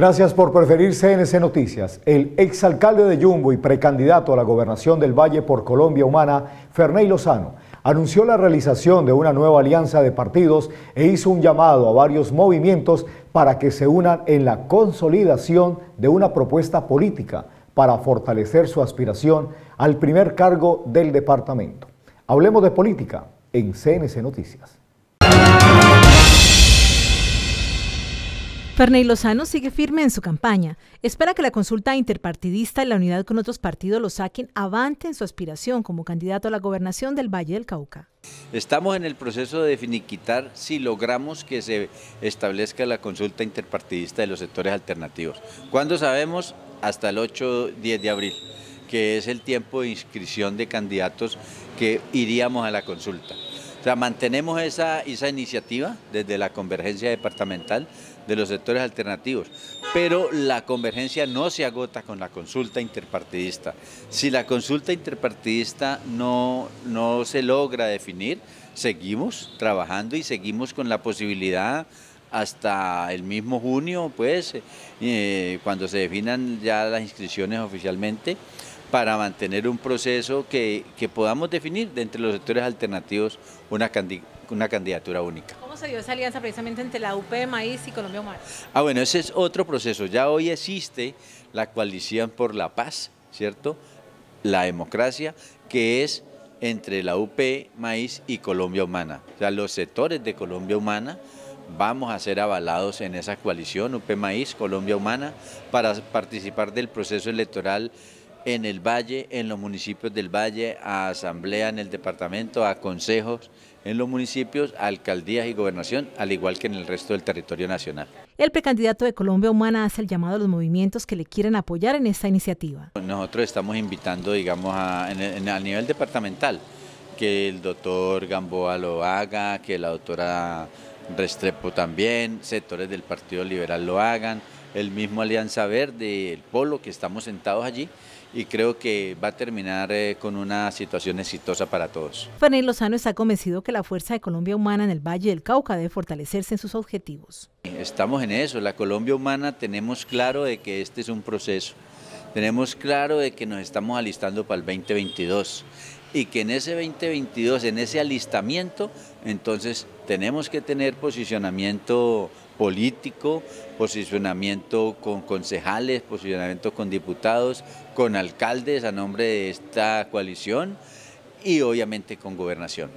Gracias por preferir CNC Noticias. El exalcalde de Yumbo y precandidato a la gobernación del Valle por Colombia Humana, Ferney Lozano, anunció la realización de una nueva alianza de partidos e hizo un llamado a varios movimientos para que se unan en la consolidación de una propuesta política para fortalecer su aspiración al primer cargo del departamento. Hablemos de política en CNC Noticias. Ferney Lozano sigue firme en su campaña. Espera que la consulta interpartidista y la unidad con otros partidos lo saquen avante en su aspiración como candidato a la gobernación del Valle del Cauca. Estamos en el proceso de finiquitar si logramos que se establezca la consulta interpartidista de los sectores alternativos. ¿Cuándo sabemos? Hasta el 8-10 de abril, que es el tiempo de inscripción de candidatos que iríamos a la consulta. O mantenemos esa, esa iniciativa desde la convergencia departamental de los sectores alternativos, pero la convergencia no se agota con la consulta interpartidista. Si la consulta interpartidista no, no se logra definir, seguimos trabajando y seguimos con la posibilidad hasta el mismo junio, pues, eh, cuando se definan ya las inscripciones oficialmente, para mantener un proceso que, podamos definir de entre los sectores alternativos una, una candidatura única. ¿Cómo se dio esa alianza precisamente entre la UP Maíz y Colombia Humana? Ah, bueno, ese es otro proceso. Ya hoy existe la coalición por la paz, ¿cierto? La democracia, que es entre la UP Maíz y Colombia Humana. O sea, los sectores de Colombia Humana vamos a ser avalados en esa coalición UP Maíz, Colombia Humana, para participar del proceso electoral en el Valle, en los municipios del Valle, a asamblea en el departamento, a consejos en los municipios, alcaldías y gobernación, al igual que en el resto del territorio nacional. El precandidato de Colombia Humana hace el llamado a los movimientos que le quieren apoyar en esta iniciativa. Nosotros estamos invitando, digamos, a, a nivel departamental, que el doctor Gamboa lo haga, que la doctora Restrepo también, sectores del Partido Liberal lo hagan, el mismo Alianza Verde, el Polo, que estamos sentados allí, y creo que va a terminar eh, con una situación exitosa para todos. Fanel Lozano está convencido que la fuerza de Colombia Humana en el Valle del Cauca debe fortalecerse en sus objetivos. Estamos en eso, la Colombia Humana tenemos claro de que este es un proceso, tenemos claro de que nos estamos alistando para el 2022 y que en ese 2022, en ese alistamiento, entonces tenemos que tener posicionamiento político, posicionamiento con concejales, posicionamiento con diputados, con alcaldes a nombre de esta coalición y obviamente con gobernación.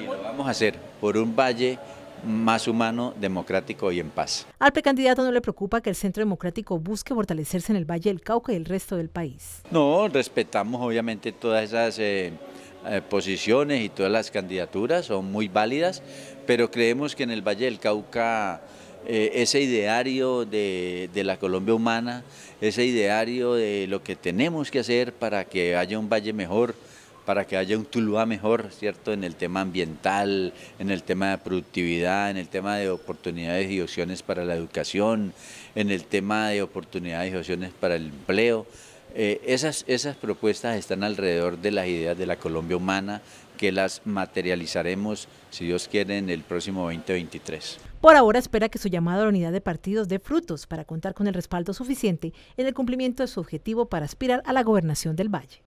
Y lo vamos a hacer por un valle más humano, democrático y en paz. Al precandidato no le preocupa que el Centro Democrático busque fortalecerse en el Valle del Cauca y el resto del país. No, respetamos obviamente todas esas... Eh, eh, posiciones y todas las candidaturas son muy válidas, pero creemos que en el Valle del Cauca eh, ese ideario de, la Colombia humana, ese ideario de lo que tenemos que hacer para que haya un valle mejor, para que haya un Tuluá mejor, ¿cierto? En el tema ambiental, en el tema de productividad, en el tema de oportunidades y opciones para la educación, en el tema de oportunidades y opciones para el empleo. Eh, esas, esas propuestas están alrededor de las ideas de la Colombia humana que las materializaremos, si Dios quiere, en el próximo 2023. Por ahora espera que su llamado a la unidad de partidos dé frutos para contar con el respaldo suficiente en el cumplimiento de su objetivo para aspirar a la gobernación del Valle.